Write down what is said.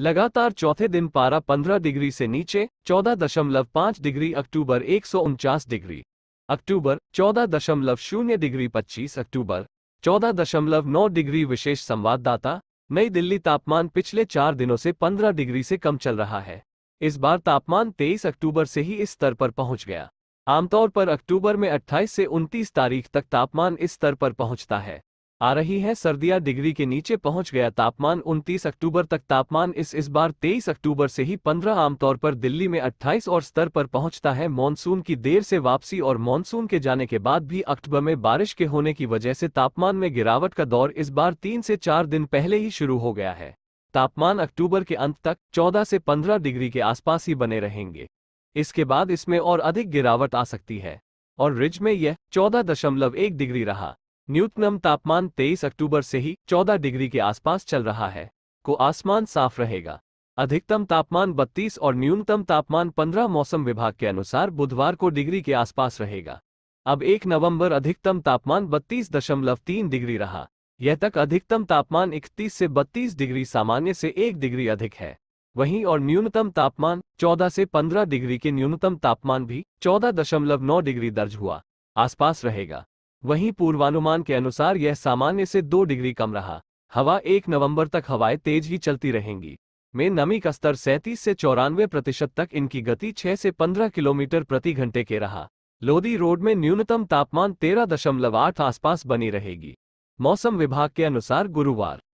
लगातार चौथे दिन पारा 15 डिग्री से नीचे 14.5 डिग्री अक्टूबर एक डिग्री अक्टूबर 14.0 डिग्री 25 अक्टूबर 14.9 डिग्री विशेष संवाददाता नई दिल्ली तापमान पिछले चार दिनों से 15 डिग्री से कम चल रहा है इस बार तापमान 23 अक्टूबर से ही इस स्तर पर पहुंच गया आमतौर पर अक्टूबर में 28 से 29 तारीख तक तापमान इस स्तर पर पहुंचता है आ रही है सर्दियां डिग्री के नीचे पहुंच गया तापमान 29 अक्टूबर तक तापमान इस इस बार 23 अक्टूबर से ही 15 आमतौर पर दिल्ली में 28 और स्तर पर पहुंचता है मॉनसून की देर से वापसी और मॉनसून के जाने के बाद भी अक्टूबर में बारिश के होने की वजह से तापमान में गिरावट का दौर इस बार तीन से चार दिन पहले ही शुरू हो गया है तापमान अक्टूबर के अंत तक चौदह से पंद्रह डिग्री के आसपास ही बने रहेंगे इसके बाद इसमें और अधिक गिरावट आ सकती है और रिज में यह चौदह डिग्री रहा न्यूनतम तापमान 23 अक्टूबर से ही 14 डिग्री के आसपास चल रहा है को आसमान साफ रहेगा अधिकतम तापमान 32 और न्यूनतम तापमान 15 मौसम विभाग के अनुसार बुधवार को डिग्री के आसपास रहेगा अब 1 नवंबर अधिकतम तापमान 32.3 डिग्री रहा यह तक अधिकतम तापमान 31 से 32 डिग्री सामान्य से 1 डिग्री अधिक है वहीं और न्यूनतम तापमान 14 से 15 डिग्री के न्यूनतम तापमान भी 14.9 डिग्री दर्ज हुआ आसपास रहेगा वहीं पूर्वानुमान के अनुसार यह सामान्य से दो डिग्री कम रहा हवा एक नवंबर तक हवाएं तेज ही चलती रहेंगी में नमी का स्तर सैंतीस से चौरानवे प्रतिशत तक इनकी गति 6 से 15 किलोमीटर प्रति घंटे के रहा लोधी रोड में न्यूनतम तापमान तेरह दशमलव आठ आसपास बनी रहेगी मौसम विभाग के अनुसार गुरुवार